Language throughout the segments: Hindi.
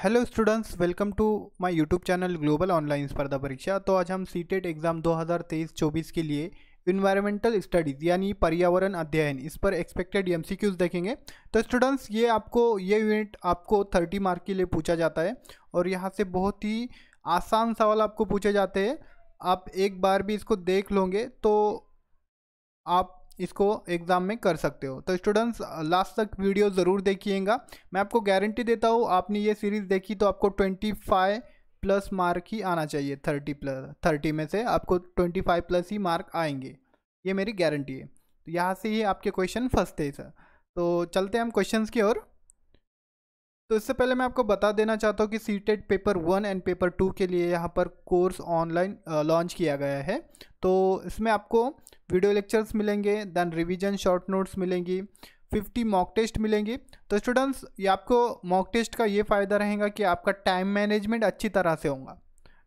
hello students welcome to my YouTube channel global online स्पर्धा परीक्षा तो आज हम सी टेट एग्ज़ाम 2023-24 के लिए इन्वायरमेंटल स्टडीज़ यानी पर्यावरण अध्ययन इस पर एक्सपेक्टेड एम देखेंगे तो स्टूडेंट्स ये आपको ये यूनिट आपको 30 मार्क के लिए पूछा जाता है और यहाँ से बहुत ही आसान सवाल आपको पूछे जाते हैं आप एक बार भी इसको देख लोगे तो आप इसको एग्ज़ाम में कर सकते हो तो स्टूडेंट्स लास्ट तक वीडियो ज़रूर देखिएगा मैं आपको गारंटी देता हूँ आपने ये सीरीज़ देखी तो आपको ट्वेंटी फाइव प्लस मार्क ही आना चाहिए थर्टी प्लस थर्टी में से आपको ट्वेंटी फाइव प्लस ही मार्क आएंगे ये मेरी गारंटी है तो यहाँ से ही आपके क्वेश्चन फंसते हैं सर तो चलते हैं हम क्वेश्चन की ओर तो इससे पहले मैं आपको बता देना चाहता हूँ कि C TET paper one and paper two के लिए यहाँ पर कोर्स ऑनलाइन लॉन्च किया गया है तो इसमें आपको वीडियो लेक्चर्स मिलेंगे दैन रिवीजन शॉर्ट नोट्स मिलेंगी 50 मॉक टेस्ट मिलेंगे तो स्टूडेंट्स ये आपको मॉक टेस्ट का ये फ़ायदा रहेगा कि आपका टाइम मैनेजमेंट अच्छी तरह से होगा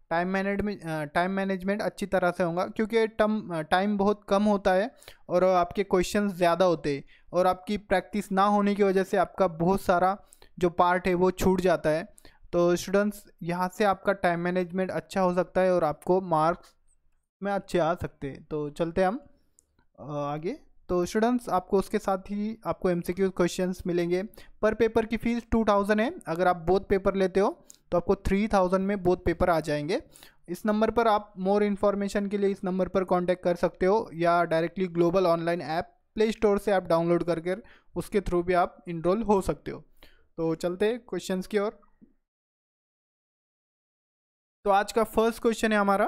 टाइम मैनेजमेंट टाइम मैनेजमेंट अच्छी तरह से होगा क्योंकि टम टाइम बहुत कम होता है और आपके क्वेश्चन ज़्यादा होते हैं और आपकी प्रैक्टिस ना होने की वजह से आपका बहुत सारा जो पार्ट है वो छूट जाता है तो स्टूडेंट्स यहाँ से आपका टाइम मैनेजमेंट अच्छा हो सकता है और आपको मार्क्स में अच्छे आ सकते हैं तो चलते हम आगे तो स्टूडेंट्स आपको उसके साथ ही आपको एम सी क्वेश्चंस मिलेंगे पर पेपर की फ़ीस टू थाउजेंड है अगर आप बोथ पेपर लेते हो तो आपको थ्री थाउजेंड में बोथ पेपर आ जाएंगे इस नंबर पर आप मोर इन्फॉर्मेशन के लिए इस नंबर पर कांटेक्ट कर सकते हो या directly global online app play store से आप डाउनलोड करके उसके थ्रू भी आप इनरोल हो सकते हो तो चलते क्वेश्चंस की ओर तो आज का फर्स्ट क्वेश्चन है हमारा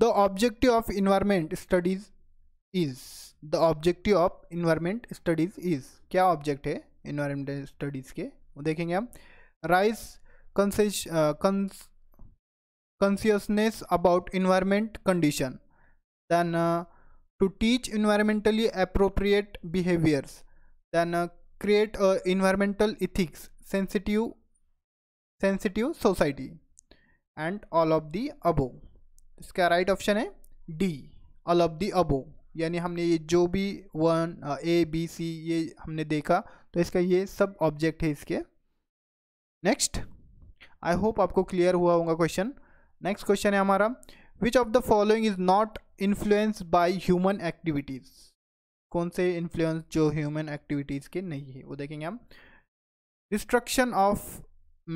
the objective of environment studies is the objective of environment studies is क्या ऑब्जेक्ट है इन्वायरमेंट स्टडीज के वो देखेंगे हम rise consciousness about environment condition then to teach environmentally appropriate behaviours then create a environmental ethics sensitive sensitive society and all of the above इसका राइट ऑप्शन है D all of the above यानी हमने ये जो भी वन ए बी सी ये हमने देखा तो इसका ये सब ऑब्जेक्ट है इसके नेक्स्ट आई होप आपको क्लियर हुआ होगा क्वेश्चन नेक्स्ट क्वेश्चन है हमारा which of the following is not influenced by human activities कौन से इन्फ्लुएंस जो ह्यूमन एक्टिविटीज़ के नहीं है वो देखेंगे हम destruction of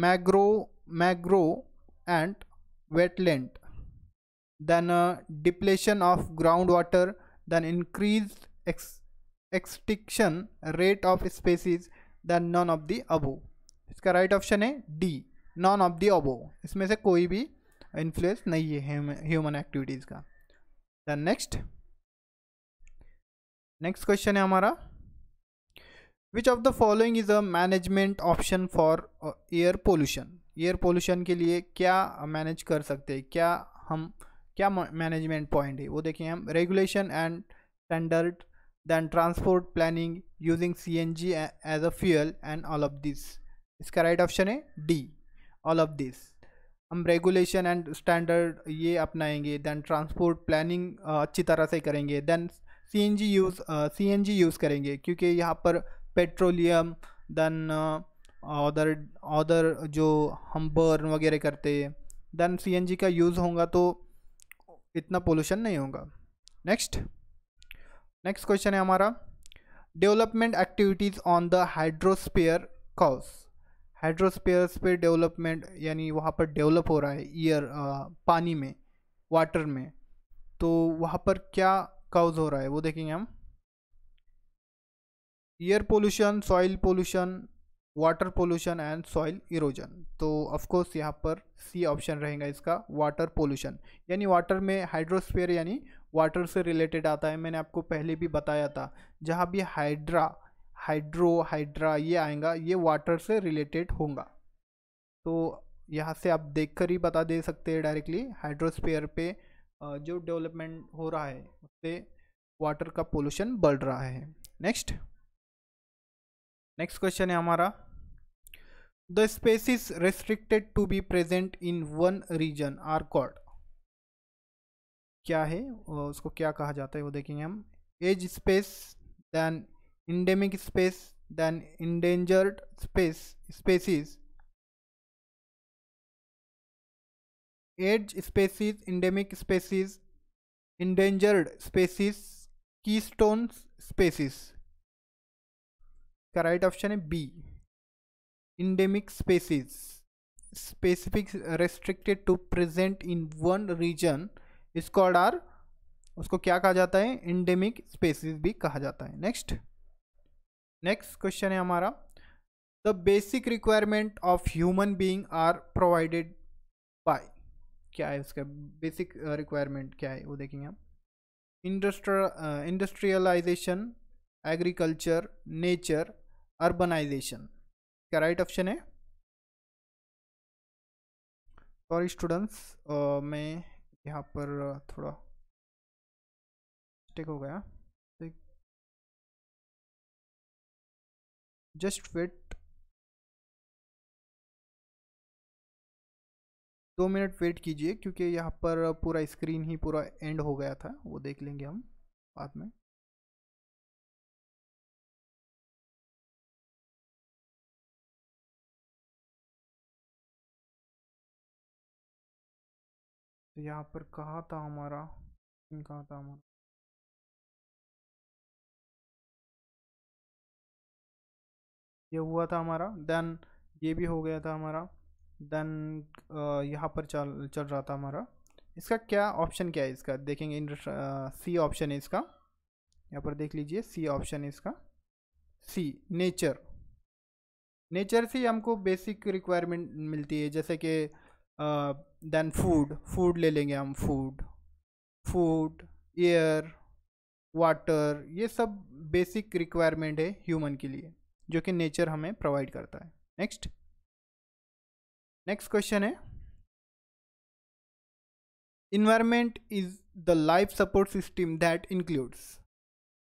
mangrove mangrove and wetland then depletion of ground water then increase extinction rate of of species none of of above इसका राइट right ऑप्शन है D none of the above इसमें से कोई भी इन्फ्लुएंस नहीं है ह्यूमन एक्टिविटीज़ का दैन नेक्स्ट नेक्स्ट क्वेश्चन है हमारा which of the following is a management option for air pollution air pollution के लिए क्या मैनेज कर सकते हैं क्या हम क्या मैनेजमेंट पॉइंट है वो देखें हम regulation and standard then transport planning using C N G as a fuel and all of this इसका राइट right ऑप्शन है डी ऑल ऑफ दिस हम रेगुलेशन एंड स्टैंडर्ड ये अपनाएंगे दैन ट्रांसपोर्ट प्लानिंग अच्छी तरह से करेंगे then C N G use C N G use करेंगे क्योंकि यहाँ पर पेट्रोलियम देन अदर अदर जो हम बर्न वगैरह करते हैं देन सी एन जी का यूज़ होगा तो इतना पोल्यूशन नहीं होगा नेक्स्ट नेक्स्ट क्वेश्चन है हमारा development activities on the hydrosphere cause hydrospheres पे डेवलपमेंट यानी वहाँ पर डेवलप हो रहा है ईयर uh, पानी में वाटर में तो वहाँ पर क्या काउज हो रहा है वो देखेंगे हम air pollution soil pollution water pollution and soil erosion तो ऑफकोर्स यहाँ पर सी ऑप्शन रहेगा इसका वाटर पोल्यूशन यानी वाटर में हाइड्रोस्फेयर यानी वाटर से रिलेटेड आता है मैंने आपको पहले भी बताया था जहाँ भी हाइड्रा हाइड्रो हाइड्रा ये आएगा ये वाटर से रिलेटेड होगा तो यहाँ से आप देखकर ही बता दे सकते हैं डायरेक्टली हाइड्रोस्फेयर पे जो डेवलपमेंट हो रहा है उससे वाटर का पोल्यूशन बढ़ रहा है नेक्स्ट नेक्स्ट क्वेश्चन है हमारा the species restricted to be present in one region are called क्या है उसको क्या कहा जाता है वो देखेंगे हम edge species then endemic species then endangered species species aids species endemic species endangered species stone species का राइट ऑप्शन है B endemic species specific restricted to present in one region is are उसको क्या कहा जाता है इंडेमिक स्पेसीज भी कहा जाता है नेक्स्ट नेक्स्ट क्वेश्चन है हमारा the basic requirement of human being are provided by क्या है उसका बेसिक रिक्वायरमेंट uh, क्या है वो देखेंगे आप industry industrialisation agriculture nature urbanisation क्या राइट ऑप्शन है सॉरी स्टूडेंट्स uh, मैं यहाँ पर थोड़ा टेक हो गया जस्ट वेट दो मिनट वेट कीजिए क्योंकि यहाँ पर पूरा स्क्रीन ही पूरा एंड हो गया था वो देख लेंगे हम बाद में तो यहाँ पर कहा था हमारा कहा था हमारा ये हुआ था हमारा देन ये भी हो गया था हमारा देन uh, यहाँ पर चल चल रहा था हमारा इसका क्या ऑप्शन क्या है इसका देखेंगे इन सी uh, ऑप्शन है इसका यहाँ पर देख लीजिए सी ऑप्शन है इसका सी नेचर नेचर से हमको बेसिक रिक्वायरमेंट मिलती है जैसे कि देन फूड फूड ले लेंगे हम फूड फूड एयर वाटर ये सब बेसिक रिक्वायरमेंट है ह्यूमन के लिए जो कि नेचर हमें प्रोवाइड करता है नेक्स्ट नेक्स्ट क्वेश्चन है environment is the life support system that includes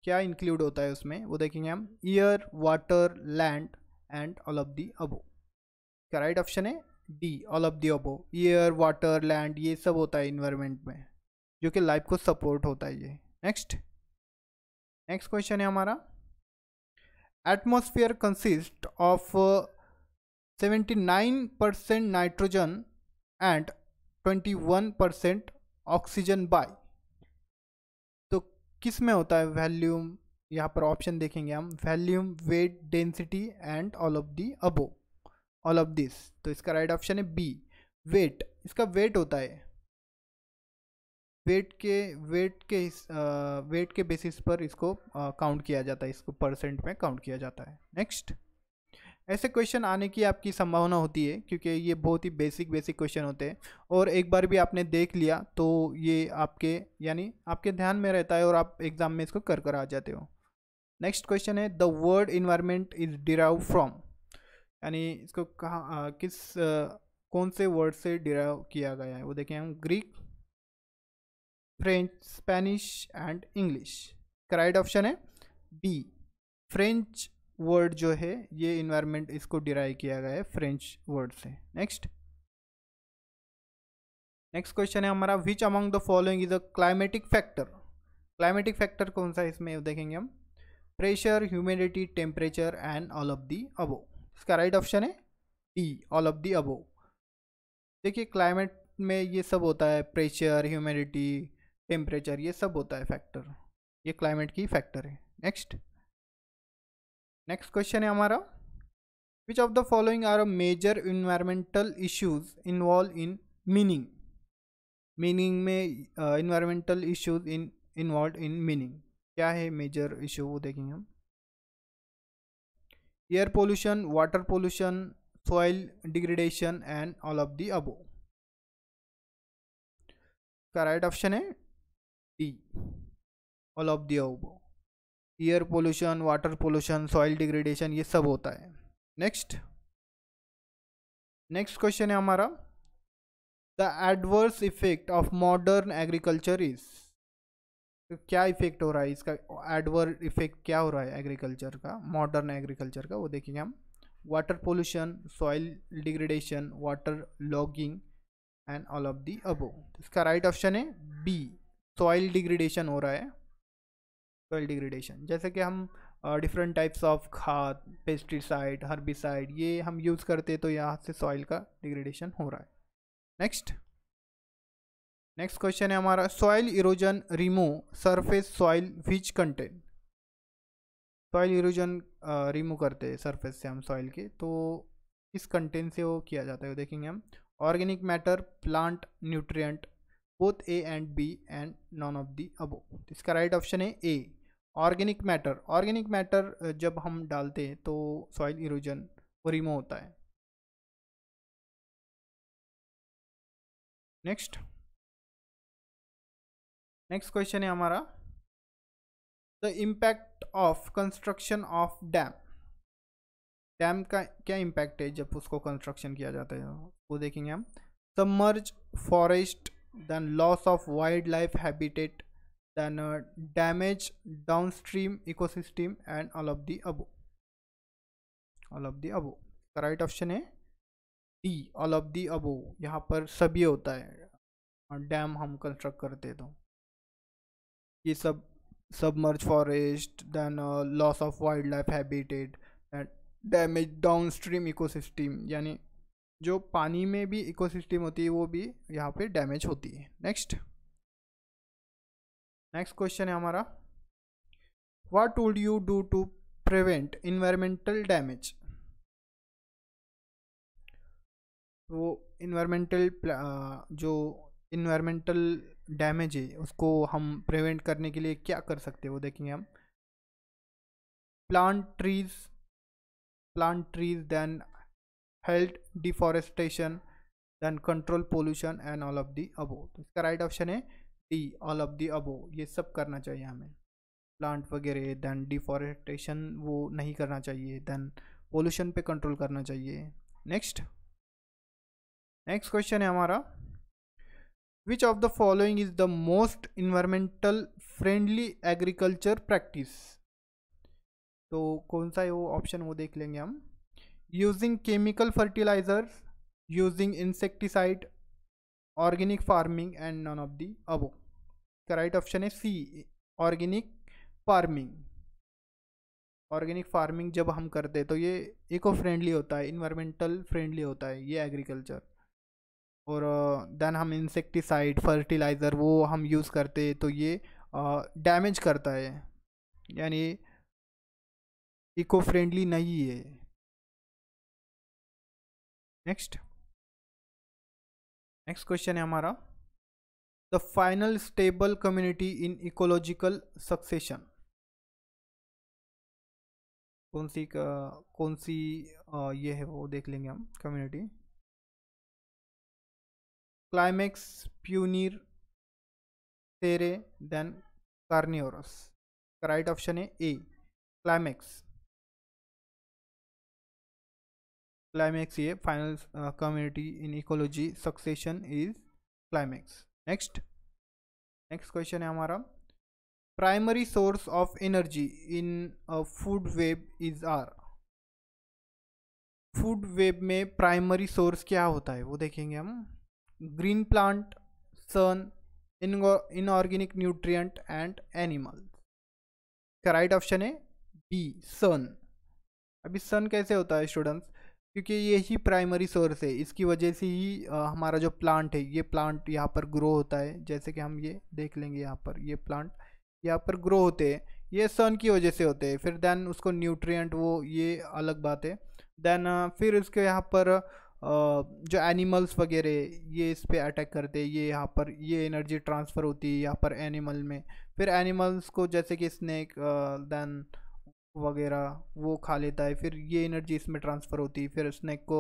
क्या इंक्लूड होता है उसमें वो देखेंगे हम air water land and all of the above क्या राइट ऑप्शन है D all of the above air water land ये सब होता है इन्वायरमेंट में जो कि लाइफ को सपोर्ट होता है ये नेक्स्ट नेक्स्ट क्वेश्चन है हमारा atmosphere consist of 79% nitrogen and 21% oxygen by तो किस में होता है वैल्यूम यहाँ पर ऑप्शन देखेंगे हम volume weight density and all of the above all of this तो इसका राइट right ऑप्शन है बी वेट इसका वेट होता है वेट के वेट के वेट के बेसिस पर इसको काउंट किया जाता है इसको परसेंट में काउंट किया जाता है नेक्स्ट ऐसे क्वेश्चन आने की आपकी संभावना होती है क्योंकि ये बहुत ही बेसिक बेसिक क्वेश्चन होते हैं और एक बार भी आपने देख लिया तो ये आपके यानी आपके ध्यान में रहता है और आप एग्ज़ाम में इसको कर कर आ जाते हो नेक्स्ट क्वेश्चन है the word environment is derive from यानी इसको कहाँ किस आ, कौन से वर्ड से डिराइव किया गया है वो देखें हम Greek French Spanish and English कराइट ऑप्शन है बी फ्रेंच वर्ड जो है ये इन्वायरमेंट इसको डिराइव किया गया है फ्रेंच वर्ड से नेक्स्ट नेक्स्ट क्वेश्चन है हमारा which among the following is a climatic factor climatic factor कौन सा है इसमें देखेंगे हम pressure humidity temperature and all of the above इसका राइट ऑप्शन है ई ऑल ऑफ दी अबो देखिए क्लाइमेट में ये सब होता है प्रेशर ह्यूमिडिटी टेम्परेचर ये सब होता है फैक्टर ये क्लाइमेट की फैक्टर है नेक्स्ट नेक्स्ट क्वेश्चन है हमारा which of the following are major environmental issues involve in mining mining में environmental issues in involve in mining क्या है मेजर इशू वो देखेंगे हम air pollution water pollution soil degradation and all of the above का राइट ऑप्शन है D all of the above air pollution water pollution soil degradation ये सब होता है नेक्स्ट नेक्स्ट क्वेश्चन है हमारा the adverse effect of modern agriculture is क्या इफेक्ट हो रहा है इसका एडवर्स इफेक्ट क्या हो रहा है एग्रीकल्चर का मॉडर्न एग्रीकल्चर का वो देखेंगे हम water pollution soil degradation water logging and all of the above इसका राइट ऑप्शन है बी सॉइल डिग्रेडेशन हो रहा है सॉइल डिग्रेडेशन जैसे कि हम डिफरेंट टाइप्स ऑफ खाद पेस्टिसाइड हर्बिसाइड ये हम यूज़ करते तो यहाँ से सॉइल का डिग्रेडेशन हो रहा है नेक्स्ट नेक्स्ट क्वेश्चन है हमारा soil erosion remove surface soil which contain soil erosion remove करते हैं सरफेस से हम सॉइल के तो इस कंटेन से वो किया जाता है वो देखेंगे हम organic matter plant nutrient both A and B and none of the above इसका राइट ऑप्शन है A organic matter organic matter जब हम डालते हैं तो सॉइल इरोजन वो रिमो होता है नेक्स्ट नेक्स्ट क्वेश्चन है हमारा the impact of construction of dam dam का क्या इम्पैक्ट है जब उसको कंस्ट्रक्शन किया जाता है वो देखेंगे हम submerge forest then loss of wild life habitat then uh, damage downstream ecosystem and all of the above all of the above the right option है D e, all of the above यहाँ पर सभी होता है और डैम हम कंस्ट्रक्ट करते तो ये सब submerge forest then loss of wild life habitat and damage downstream ecosystem यानी जो पानी में भी इकोसिस्टम होती है वो भी यहाँ पे डैमेज होती है नेक्स्ट नेक्स्ट क्वेश्चन है हमारा what would you do to prevent environmental damage तो इन्वायरमेंटल जो इन्वायरमेंटल डैमेज है उसको हम प्रिवेंट करने के लिए क्या कर सकते हैं वो देखेंगे हम plant trees plant trees then halt deforestation then control pollution and all of the above तो इसका राइट ऑप्शन है D all of the above ये सब करना चाहिए हमें प्लांट वगैरह देन डिफॉरेस्टेशन वो नहीं करना चाहिए देन पोल्यूशन पे कंट्रोल करना चाहिए नेक्स्ट नेक्स्ट क्वेश्चन है हमारा which of the following is the most environmental friendly agriculture practice तो कौन सा है वो ऑप्शन वो देख लेंगे हम using chemical fertiliser using insecticide organic farming and none of the above का राइट ऑप्शन है C organic farming organic farming जब हम करते हैं तो ये इको फ्रेंडली होता है इन्वायरमेंटल फ्रेंडली होता है ये एग्रीकल्चर और देन हम इंसेक्टिसाइड फर्टिलाइज़र वो हम यूज़ करते हैं तो ये डैमेज करता है यानी इको फ्रेंडली नहीं है नेक्स्ट नेक्स्ट क्वेश्चन है हमारा the final stable community in ecological succession कौन सी कौन सी ये है वो देख लेंगे हम कम्युनिटी क्लाइमेक्स प्यूनिर सेरे देन कार्नियोरस राइट ऑप्शन है ए क्लाइमेक्स climax ये final uh, community in ecology succession is climax next next question है हमारा primary source of energy in a food web is R food web में प्राइमरी सोर्स क्या होता है वो देखेंगे हम green plant sun inorganic nutrient and animals का राइट ऑप्शन है बी सन अभी सन कैसे होता है स्टूडेंट्स क्योंकि ये ही प्राइमरी सोर्स है इसकी वजह से ही हमारा जो प्लांट है ये प्लांट यहाँ पर ग्रो होता है जैसे कि हम ये देख लेंगे यहाँ पर ये प्लांट यहाँ पर ग्रो होते हैं ये सन की वजह से होते हैं फिर देन उसको न्यूट्रिएंट वो ये अलग बात है देन फिर उसके यहाँ पर जो एनिमल्स वगैरह ये इस पर अटैक करते हैं ये यहाँ पर ये एनर्जी ट्रांसफ़र होती है यहाँ पर एनिमल में फिर एनिमल्स को जैसे कि स्नैक देन वगैरह वो खा लेता है फिर ये एनर्जी इसमें ट्रांसफ़र होती है फिर स्नैक को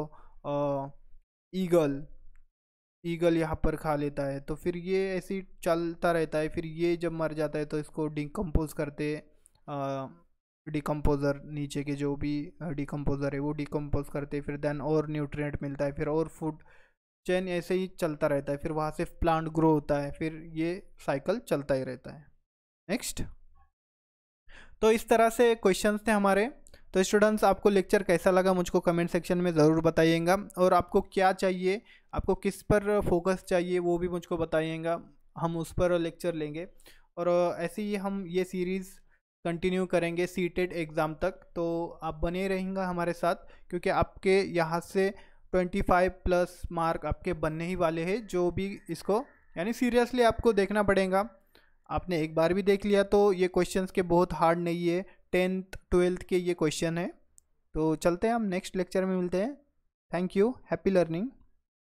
ईगल ईगल यहाँ पर खा लेता है तो फिर ये ऐसे ही चलता रहता है फिर ये जब मर जाता है तो इसको डिकम्पोज करते डिकम्पोज़र नीचे के जो भी डिकम्पोज़र है वो डिकम्पोज करते फिर देन और न्यूट्रिएंट मिलता है फिर और फूड चैन ऐसे ही चलता रहता है फिर वहाँ से प्लांट ग्रो होता है फिर ये साइकिल चलता ही रहता है नेक्स्ट तो इस तरह से क्वेश्चन थे हमारे तो स्टूडेंट्स आपको लेक्चर कैसा लगा मुझको कमेंट सेक्शन में ज़रूर बताइएगा और आपको क्या चाहिए आपको किस पर फोकस चाहिए वो भी मुझको बताइएगा हम उस पर लेक्चर लेंगे और ऐसे ही हम ये सीरीज़ कंटिन्यू करेंगे सी एग्ज़ाम तक तो आप बने रहेंगे हमारे साथ क्योंकि आपके यहाँ से 25 प्लस मार्क आपके बनने ही वाले हैं जो भी इसको यानी सीरियसली आपको देखना पड़ेगा आपने एक बार भी देख लिया तो ये क्वेश्चंस के बहुत हार्ड नहीं है टेंथ ट्वेल्थ के ये क्वेश्चन है तो चलते हैं हम नेक्स्ट लेक्चर में मिलते हैं थैंक यू हैप्पी लर्निंग